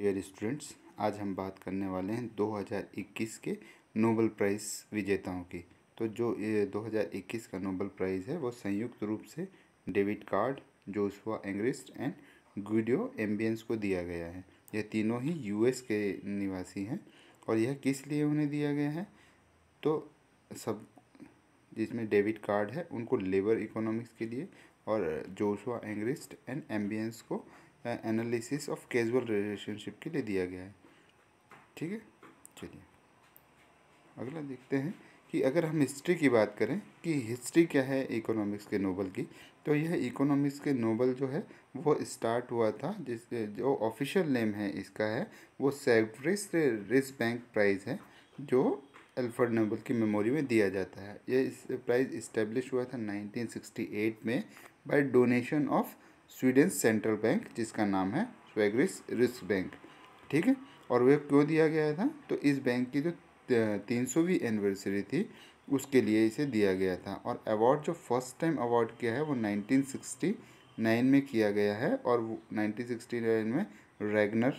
dear students आज हम बात करने वाले हैं 2021 के नोबल प्राइज़ विजेताओं की तो जो ये 2021 का नोबल प्राइज़ है वो संयुक्त रूप से David Card Joshua Angrist and Guido Imbens को दिया गया है यह तीनों ही यूएस के निवासी हैं और यह किस लिए उन्हें दिया गया है तो सब जिसमें डेविड कार्ड है उनको लेबर इकोनॉमिक्स के लिए और जोशुआ एंग्रिस्ट एंड एम्बियंस को एनालिसिस ऑफ कैजुअल रिलेशनशिप के लिए दिया गया है ठीक है चलिए अगला देखते हैं कि अगर हम हिस्ट्री की बात करें कि हिस्ट्री क्या है इकोनॉमिक्स के नोबल की तो यह इकोनॉमिक्स के नोबल जो है वो स्टार्ट हुआ था जिस जो ऑफिशियल नेम है इसका है वो सेवरिस रिस बैंक प्राइज़ है जो एल्फर्ड नोबल की मेमोरी में दिया जाता है यह इस प्राइज़ इस्टेब्लिश हुआ था नाइनटीन में by donation of Sweden central bank जिसका नाम है स्वेग्रिस रिस्क बैंक ठीक है और वह क्यों दिया गया था तो इस बैंक की जो तीन सौवीं एनिवर्सरी थी उसके लिए इसे दिया गया था और अवार्ड जो फर्स्ट टाइम अवार्ड किया है वो 1969 में किया गया है और 1969 में रेगनर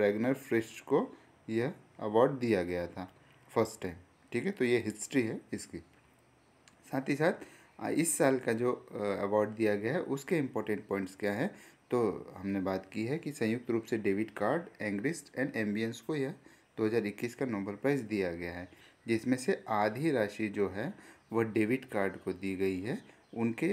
रेगनर फ्रिश को यह अवार्ड दिया गया था फर्स्ट टाइम ठीक है तो ये हिस्ट्री है इसकी साथ ही साथ इस साल का जो अवार्ड दिया गया है उसके इम्पोर्टेंट पॉइंट्स क्या है तो हमने बात की है कि संयुक्त रूप से David Card Angrist and Imbens को यह 2021 का नोबल प्राइज़ दिया गया है जिसमें से आधी राशि जो है वह डेबिट कार्ड को दी गई है उनके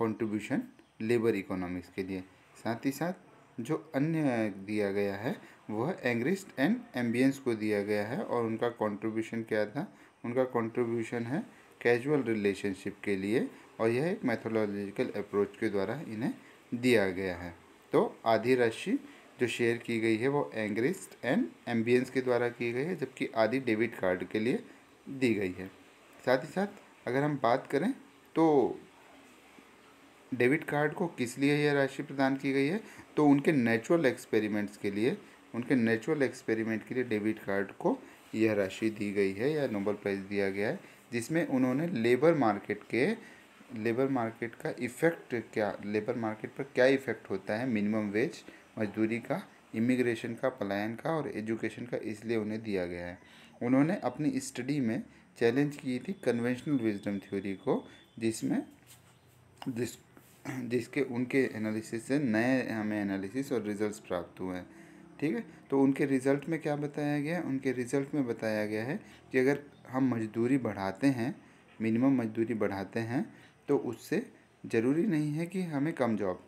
कंट्रीब्यूशन लेबर इकोनॉमिक्स के लिए साथ ही साथ जो अन्य दिया गया है वह एंग्रिस्ट एंड एम्बियंस को दिया गया है और उनका कंट्रीब्यूशन क्या था उनका कंट्रीब्यूशन है कैजुअल रिलेशनशिप के लिए और यह एक मैथोलॉजिकल अप्रोच के द्वारा इन्हें दिया गया है तो आधी राशि जो शेयर की गई है वो एंग्रिस्ट एंड एम्बियंस के द्वारा की गई है जबकि आधी डेबिट कार्ड के लिए दी गई है साथ ही साथ अगर हम बात करें तो डेबिट कार्ड को किस लिए यह राशि प्रदान की गई है तो उनके नेचुरल एक्सपेरिमेंट्स के लिए उनके नेचुरल एक्सपेरिमेंट के लिए डेबिट कार्ड को यह राशि दी गई है या नोबल प्राइज़ दिया गया है जिसमें उन्होंने लेबर मार्केट के लेबर मार्केट का इफ़ेक्ट क्या लेबर मार्केट पर क्या इफ़ेक्ट होता है मिनिमम वेज मजदूरी का इमिग्रेशन का पलायन का और एजुकेशन का इसलिए उन्हें दिया गया है उन्होंने अपनी स्टडी में चैलेंज की थी कन्वेंशनल विजडम थ्योरी को जिसमें जिस जिसके उनके एनालिसिस से नए हमें एनालिसिस और रिजल्ट्स प्राप्त हुए हैं ठीक है तो उनके रिज़ल्ट में क्या बताया गया उनके रिज़ल्ट में बताया गया है कि अगर हम मज़दूरी बढ़ाते हैं मिनिमम मज़दूरी बढ़ाते हैं तो उससे ज़रूरी नहीं है कि हमें कम जॉब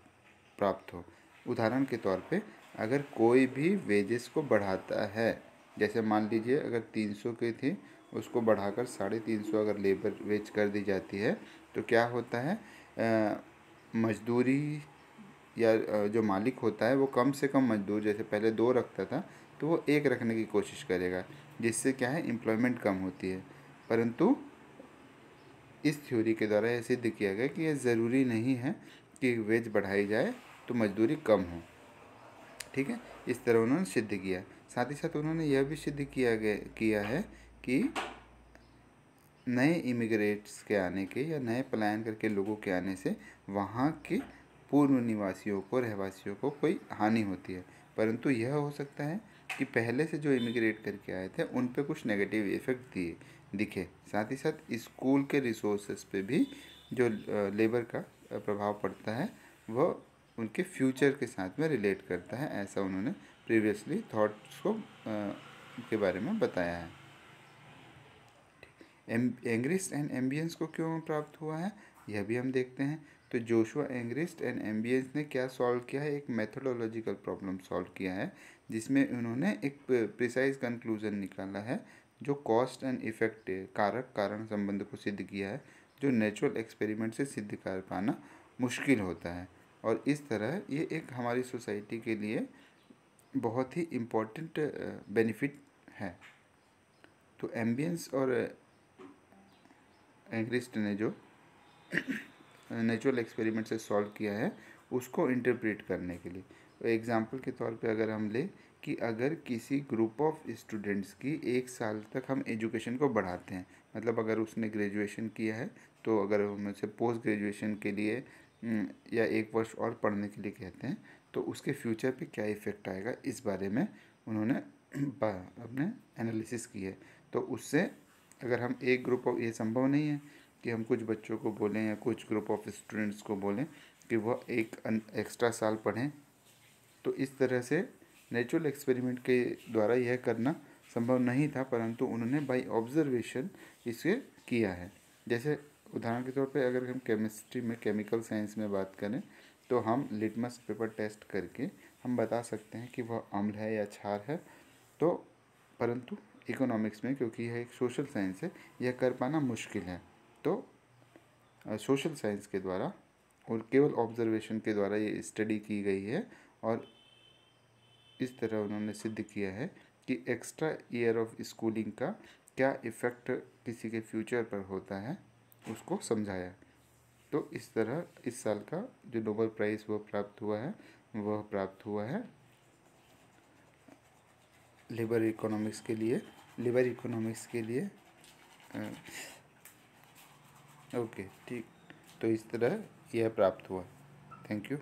प्राप्त हो उदाहरण के तौर पे अगर कोई भी वेजेस को बढ़ाता है जैसे मान लीजिए अगर तीन सौ की थी उसको बढ़ाकर साढ़े तीन सौ अगर लेबर वेज कर दी जाती है तो क्या होता है मजदूरी या जो मालिक होता है वो कम से कम मजदूर जैसे पहले दो रखता था तो वो एक रखने की कोशिश करेगा जिससे क्या है एम्प्लॉयमेंट कम होती है परंतु इस थ्योरी के द्वारा यह सिद्ध किया गया कि यह ज़रूरी नहीं है कि वेज बढ़ाई जाए तो मजदूरी कम हो ठीक है इस तरह उन्होंने सिद्ध किया साथ ही साथ उन्होंने यह भी सिद्ध किया गया किया है कि नए इमिग्रेट्स के आने के या नए पलायन करके लोगों के आने से वहाँ के पूर्व निवासियों को रहवासियों को कोई हानि होती है परंतु यह हो सकता है कि पहले से जो इमिग्रेट करके आए थे उन पे कुछ नेगेटिव इफ़ेक्ट दिए दिखे साथ ही साथ स्कूल के रिसोर्सेस पे भी जो लेबर का प्रभाव पड़ता है वह उनके फ्यूचर के साथ में रिलेट करता है ऐसा उन्होंने प्रीवियसली थॉट्स को के बारे में बताया है एंग्रिस्ट एंड एम्बियंस को क्यों प्राप्त हुआ है यह भी हम देखते हैं तो जोशुआ एंग्रिस्ट एंड एम्बियंस ने क्या सॉल्व किया है एक मेथोडोलॉजिकल प्रॉब्लम सॉल्व किया है जिसमें उन्होंने एक प्रिसाइज कंक्लूजन निकाला है जो कॉस्ट एंड इफेक्ट कारक कारण संबंध को सिद्ध किया है जो नेचुरल एक्सपेरिमेंट से सिद्ध कर पाना मुश्किल होता है और इस तरह ये एक हमारी सोसाइटी के लिए बहुत ही इम्पोर्टेंट बेनिफिट है तो एम्बियंस और एंग्रिस्ट ने जो नेचुरल एक्सपेरिमेंट से सॉल्व किया है उसको इंटरप्रेट करने के लिए एग्जाम्पल के तौर पे अगर हम लें कि अगर किसी ग्रुप ऑफ स्टूडेंट्स की एक साल तक हम एजुकेशन को बढ़ाते हैं मतलब अगर उसने ग्रेजुएशन किया है तो अगर हम उसे पोस्ट ग्रेजुएशन के लिए हम्म, या एक वर्ष और पढ़ने के लिए कहते हैं तो उसके फ्यूचर पे क्या इफ़ेक्ट आएगा इस बारे में उन्होंने अपने एनालिसिस की है तो उससे अगर हम एक ग्रुप ऑफ ये संभव नहीं है कि हम कुछ बच्चों को बोलें या कुछ ग्रुप ऑफ स्टूडेंट्स को बोलें कि वह एक एक्स्ट्रा साल पढ़ें तो इस तरह से नेचुरल एक्सपेरिमेंट के द्वारा यह करना संभव नहीं था परंतु उन्होंने बाय ऑब्जर्वेशन इसे किया है जैसे उदाहरण के तौर पे अगर हम केमिस्ट्री में केमिकल साइंस में बात करें तो हम लिटमस पेपर टेस्ट करके हम बता सकते हैं कि वह अम्ल है या क्षार है तो परंतु इकोनॉमिक्स में क्योंकि यह एक सोशल साइंस है यह कर पाना मुश्किल है तो सोशल साइंस के द्वारा और केवल ऑब्जर्वेशन के द्वारा ये स्टडी की गई है और इस तरह उन्होंने सिद्ध किया है कि एक्स्ट्रा ईयर ऑफ स्कूलिंग का क्या इफ़ेक्ट किसी के फ्यूचर पर होता है उसको समझाया तो इस तरह इस साल का जो नोबल प्राइज़ वह प्राप्त हुआ है वह प्राप्त हुआ है लेबर इकोनॉमिक्स के लिए लेबर इकोनॉमिक्स के लिए ओके ठीक तो इस तरह यह प्राप्त हुआ थैंक यू